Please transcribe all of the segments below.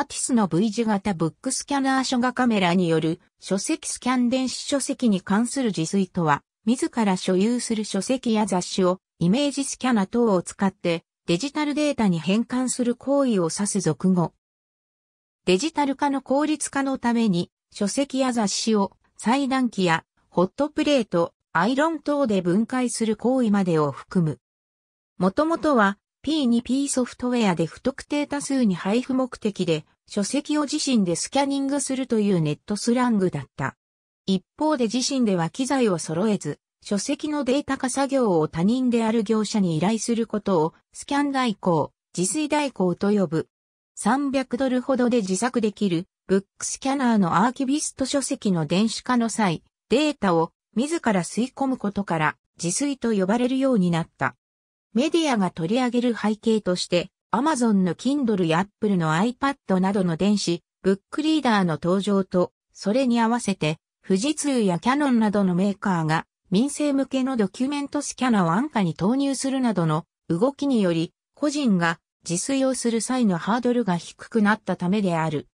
アティスの V 字型ブックスキャナー書画カメラによる書籍スキャン電子書籍に関する自炊とは、自ら所有する書籍や雑誌をイメージスキャナ等を使ってデジタルデータに変換する行為を指す俗語。デジタル化の効率化のために書籍や雑誌を裁断機やホットプレート、アイロン等で分解する行為までを含む。もともとは P2P ソフトウェアで不特定多数に配布目的で書籍を自身でスキャニングするというネットスラングだった。一方で自身では機材を揃えず、書籍のデータ化作業を他人である業者に依頼することをスキャン代行、自炊代行と呼ぶ。300ドルほどで自作できるブックスキャナーのアーキビスト書籍の電子化の際、データを自ら吸い込むことから自炊と呼ばれるようになった。メディアが取り上げる背景として、Amazon の Kindle や Apple の iPad などの電子、ブックリーダーの登場と、それに合わせて、富士通やキャノンなどのメーカーが、民生向けのドキュメントスキャナを安価に投入するなどの動きにより、個人が自炊をする際のハードルが低くなったためである。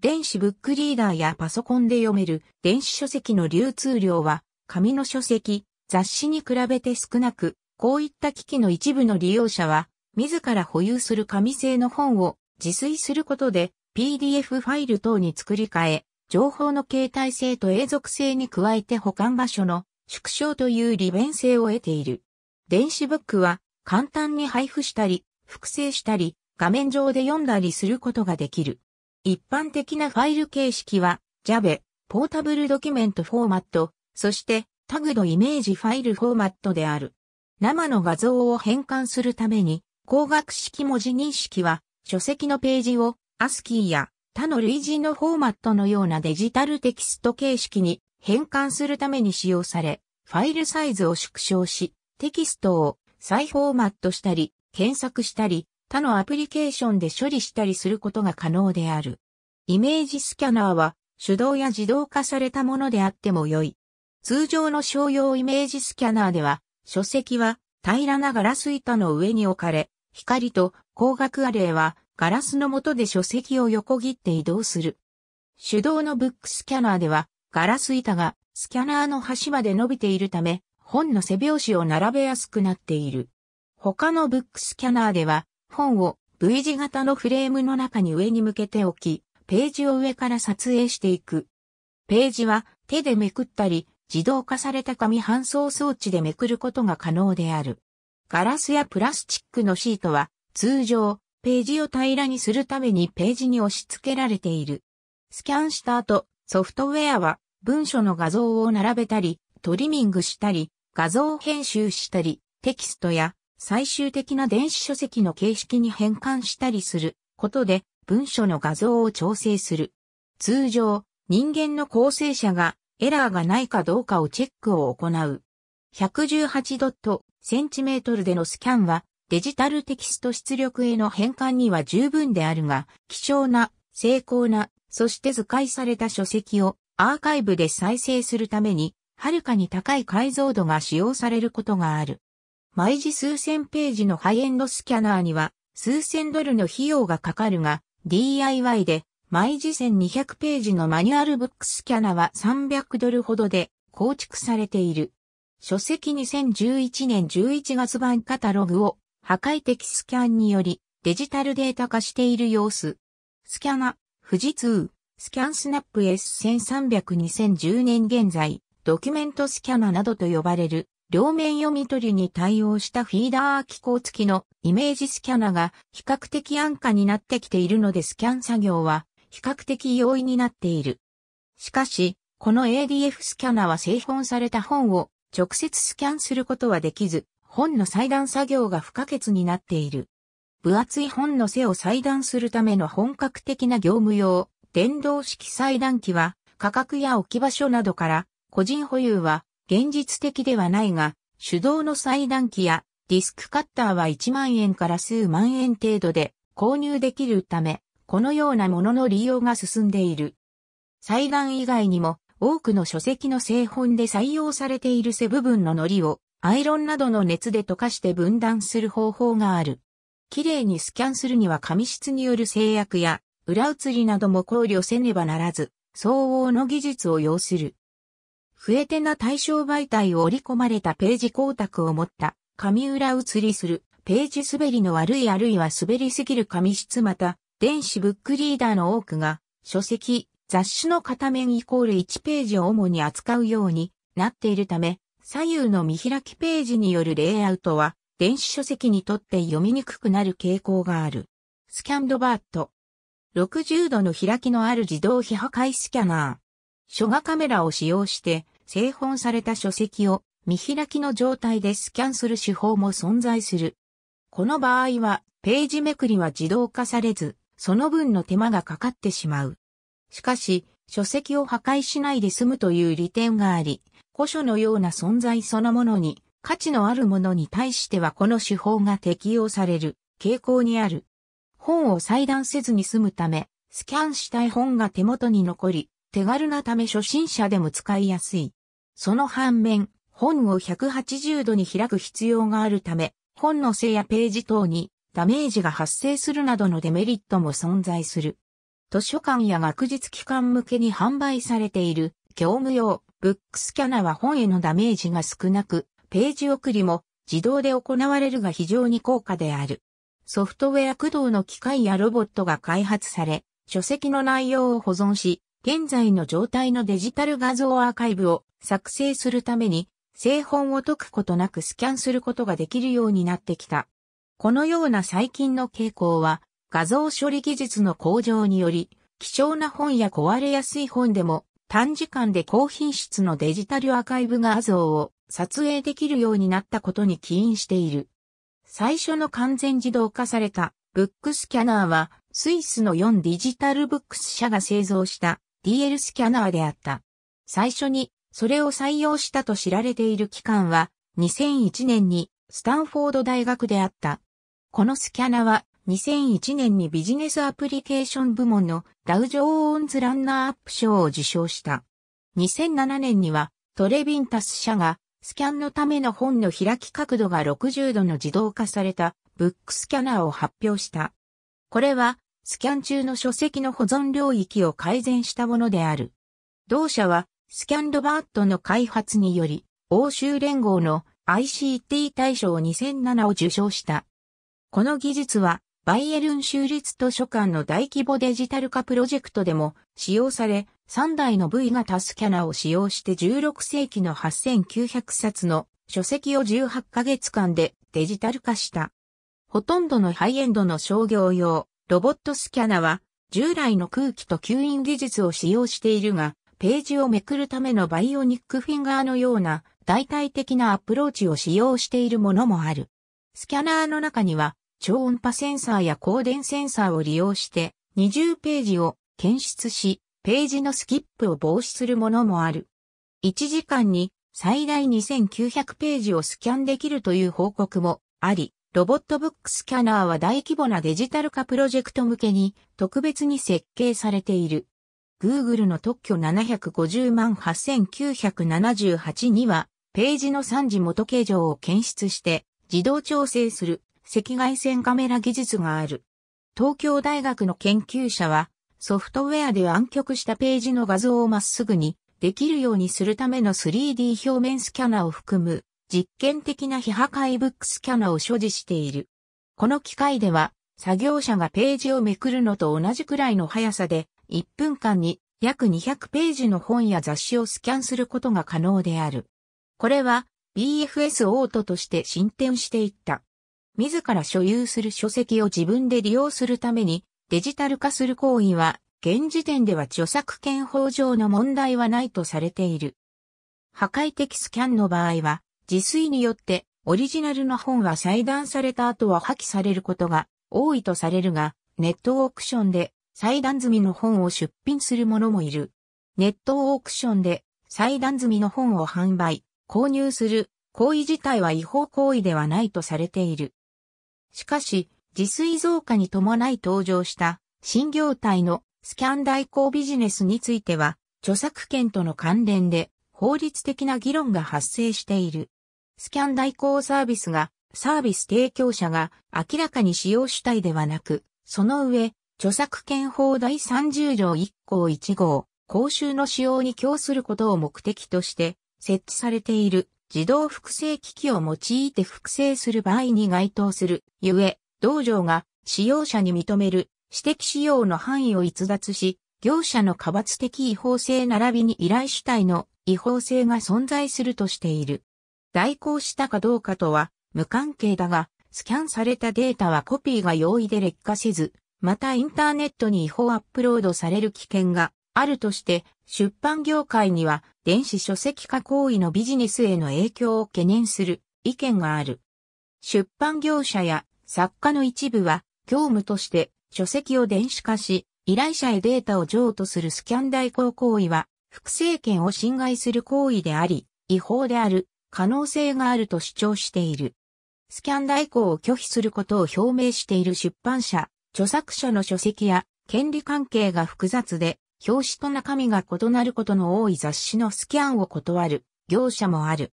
電子ブックリーダーやパソコンで読める電子書籍の流通量は、紙の書籍、雑誌に比べて少なく、こういった機器の一部の利用者は、自ら保有する紙製の本を自炊することで PDF ファイル等に作り変え、情報の携帯性と永続性に加えて保管場所の縮小という利便性を得ている。電子ブックは簡単に配布したり、複製したり、画面上で読んだりすることができる。一般的なファイル形式は Java、ポータブルドキュメントフォーマット、そしてタグドイメージファイルフォーマットである。生の画像を変換するために、光学式文字認識は、書籍のページを、アスキーや他の類似のフォーマットのようなデジタルテキスト形式に変換するために使用され、ファイルサイズを縮小し、テキストを再フォーマットしたり、検索したり、他のアプリケーションで処理したりすることが可能である。イメージスキャナーは手動や自動化されたものであっても良い。通常の商用イメージスキャナーでは書籍は平らなガラス板の上に置かれ、光と光学アレイはガラスの下で書籍を横切って移動する。手動のブックスキャナーでは、ガラス板がスキャナーの端まで伸びているため、本の背表紙を並べやすくなっている。他のブックスキャナーでは、本を V 字型のフレームの中に上に向けて置き、ページを上から撮影していく。ページは手でめくったり、自動化された紙搬送装置でめくることが可能である。ガラスやプラスチックのシートは通常ページを平らにするためにページに押し付けられている。スキャンした後ソフトウェアは文書の画像を並べたりトリミングしたり画像編集したりテキストや最終的な電子書籍の形式に変換したりすることで文書の画像を調整する。通常、人間の構成者がエラーがないかどうかをチェックを行う。1 1 8トルでのスキャンはデジタルテキスト出力への変換には十分であるが、貴重な、精巧な、そして図解された書籍をアーカイブで再生するために、はるかに高い解像度が使用されることがある。毎時数千ページのハイエンドスキャナーには、数千ドルの費用がかかるが、DIY で毎時1200ページのマニュアルブックスキャナは300ドルほどで構築されている。書籍2011年11月版カタログを破壊的スキャンによりデジタルデータ化している様子。スキャナ、富士通、スキャンスナップ S13002010 年現在、ドキュメントスキャナなどと呼ばれる両面読み取りに対応したフィーダー機構付きのイメージスキャナが比較的安価になってきているのでスキャン作業は比較的容易になっている。しかし、この ADF スキャナーは製本された本を直接スキャンすることはできず、本の裁断作業が不可欠になっている。分厚い本の背を裁断するための本格的な業務用、電動式裁断機は、価格や置き場所などから、個人保有は現実的ではないが、手動の裁断機やディスクカッターは1万円から数万円程度で購入できるため、このようなものの利用が進んでいる。祭壇以外にも、多くの書籍の製本で採用されている背部分の糊を、アイロンなどの熱で溶かして分断する方法がある。綺麗にスキャンするには紙質による制約や、裏写りなども考慮せねばならず、相応の技術を要する。増えてな対象媒体を織り込まれたページ光沢を持った、紙裏写りする、ページ滑りの悪いあるいは滑りすぎる紙質また、電子ブックリーダーの多くが、書籍、雑誌の片面イコール1ページを主に扱うようになっているため、左右の見開きページによるレイアウトは、電子書籍にとって読みにくくなる傾向がある。スキャンドバート。60度の開きのある自動非破壊スキャナー。書画カメラを使用して、製本された書籍を見開きの状態でスキャンする手法も存在する。この場合は、ページめくりは自動化されず、その分の手間がかかってしまう。しかし、書籍を破壊しないで済むという利点があり、古書のような存在そのものに、価値のあるものに対してはこの手法が適用される傾向にある。本を裁断せずに済むため、スキャンしたい本が手元に残り、手軽なため初心者でも使いやすい。その反面、本を180度に開く必要があるため、本の背やページ等にダメージが発生するなどのデメリットも存在する。図書館や学術機関向けに販売されている業務用ブックスキャナは本へのダメージが少なく、ページ送りも自動で行われるが非常に高価である。ソフトウェア駆動の機械やロボットが開発され、書籍の内容を保存し、現在の状態のデジタル画像アーカイブを作成するために、製本を解くことなくスキャンすることができるようになってきた。このような最近の傾向は、画像処理技術の向上により、貴重な本や壊れやすい本でも、短時間で高品質のデジタルアーカイブ画像を撮影できるようになったことに起因している。最初の完全自動化されたブックスキャナーは、スイスの4デジタルブックス社が製造した DL スキャナーであった。最初にそれを採用したと知られている期間は、2001年にスタンフォード大学であったこのスキャナは2001年にビジネスアプリケーション部門のダウジョーオンズランナーアップ賞を受賞した。2007年にはトレビンタス社がスキャンのための本の開き角度が60度の自動化されたブックスキャナーを発表した。これはスキャン中の書籍の保存領域を改善したものである。同社はスキャンロバートの開発により欧州連合の ICT 大賞2007を受賞した。この技術は、バイエルン州立図書館の大規模デジタル化プロジェクトでも使用され、3台の V 型スキャナを使用して16世紀の8900冊の書籍を18ヶ月間でデジタル化した。ほとんどのハイエンドの商業用ロボットスキャナは従来の空気と吸引技術を使用しているが、ページをめくるためのバイオニックフィンガーのような代替的なアプローチを使用しているものもある。スキャナーの中には超音波センサーや光電センサーを利用して20ページを検出し、ページのスキップを防止するものもある。1時間に最大2900ページをスキャンできるという報告もあり、ロボットブックスキャナーは大規模なデジタル化プロジェクト向けに特別に設計されている。Google の特許750万8978には、ページの3次元形状を検出して自動調整する赤外線カメラ技術がある。東京大学の研究者は、ソフトウェアで暗曲したページの画像をまっすぐにできるようにするための 3D 表面スキャナを含む実験的な非破壊ブックスキャナを所持している。この機械では作業者がページをめくるのと同じくらいの速さで1分間に約200ページの本や雑誌をスキャンすることが可能である。これは BFS オートとして進展していった。自ら所有する書籍を自分で利用するためにデジタル化する行為は、現時点では著作権法上の問題はないとされている。破壊的スキャンの場合は、自炊によってオリジナルの本は裁断された後は破棄されることが多いとされるが、ネットオークションで裁断済みの本を出品する者もいる。ネットオークションで裁断済みの本を販売、購入する行為自体は違法行為ではないとされている。しかし、自炊増加に伴い登場した新業態のスキャン代行ビジネスについては、著作権との関連で法律的な議論が発生している。スキャン代行サービスが、サービス提供者が明らかに使用主体ではなく、その上、著作権法第30条1項1号、公衆の使用に供することを目的として設置されている自動複製機器を用いて複製する場合に該当する、ゆえ、道場が使用者に認める私的使用の範囲を逸脱し、業者の過罰的違法性並びに依頼主体の違法性が存在するとしている。代行したかどうかとは無関係だが、スキャンされたデータはコピーが容易で劣化せず、またインターネットに違法アップロードされる危険があるとして、出版業界には電子書籍化行為のビジネスへの影響を懸念する意見がある。出版業者や作家の一部は業務として書籍を電子化し、依頼者へデータを譲渡するスキャン代行行為は、複製権を侵害する行為であり、違法である可能性があると主張している。スキャン代行を拒否することを表明している出版社、著作者の書籍や権利関係が複雑で表紙と中身が異なることの多い雑誌のスキャンを断る業者もある。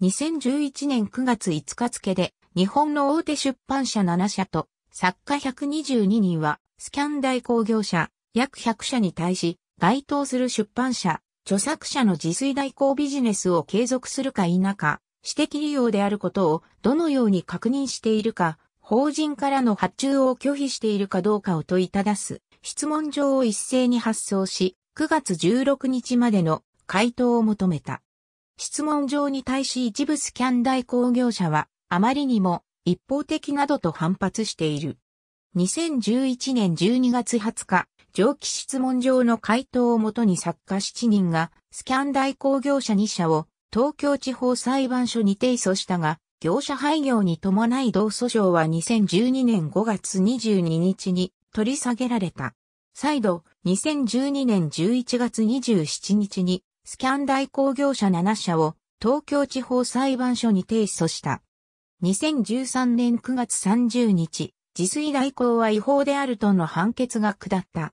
2011年9月5日付で日本の大手出版社7社と作家122人はスキャン代行業者約100社に対し該当する出版社、著作者の自炊代行ビジネスを継続するか否か、私的利用であることをどのように確認しているか、法人からの発注を拒否しているかどうかを問いただす。質問状を一斉に発送し、9月16日までの回答を求めた。質問状に対し一部スキャン代行業者は、あまりにも一方的などと反発している。2011年12月20日、上記質問状の回答をもとに作家7人が、スキャン代行業者2社を東京地方裁判所に提訴したが、業者廃業に伴い同訴訟は2012年5月22日に取り下げられた。再度、2012年11月27日に、スキャン代行業者7社を東京地方裁判所に提訴した。2013年9月30日、自炊代行は違法であるとの判決が下った。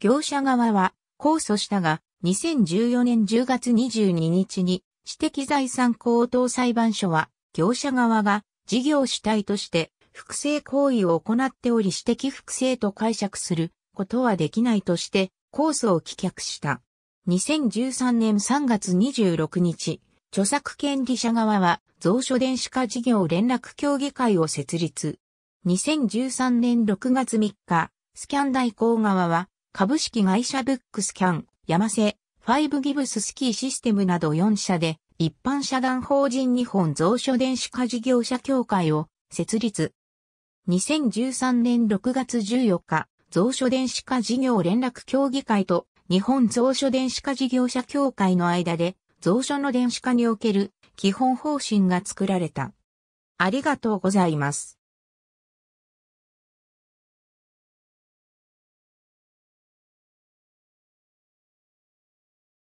業者側は控訴したが、2014年10月22日に、知的財産高等裁判所は、業者側が事業主体として複製行為を行っており指摘複製と解釈することはできないとして、控訴を棄却した。2013年3月26日、著作権利者側は、蔵書電子化事業連絡協議会を設立。2013年6月3日、スキャン代行側は、株式会社ブックスキャン、山瀬、ファイブギブススキーシステムなど4社で、一般社団法人日本蔵書電子化事業者協会を設立。2013年6月14日、蔵書電子化事業連絡協議会と日本蔵書電子化事業者協会の間で、蔵書の電子化における基本方針が作られた。ありがとうございます。